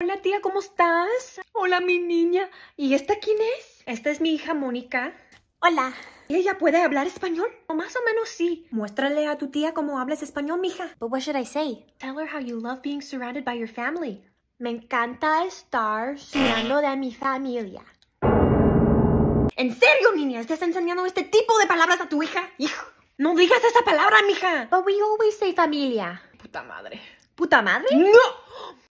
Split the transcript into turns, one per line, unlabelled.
Hola tía, ¿cómo estás? Hola mi niña. ¿Y esta quién es? Esta es mi hija Mónica.
Hola. ¿Y ella puede hablar español? O más o menos sí. Muéstrale a tu tía cómo hablas español, mija. But what should I say? Tell her how you love being surrounded by your family. Me encanta estar rodeado de mi familia. ¿En serio, niña? ¿Estás enseñando este tipo de palabras a tu hija? ¡Hijo! ¡No digas esa palabra, mija! But we
always say familia.
Puta madre.
¿Puta madre? ¡No!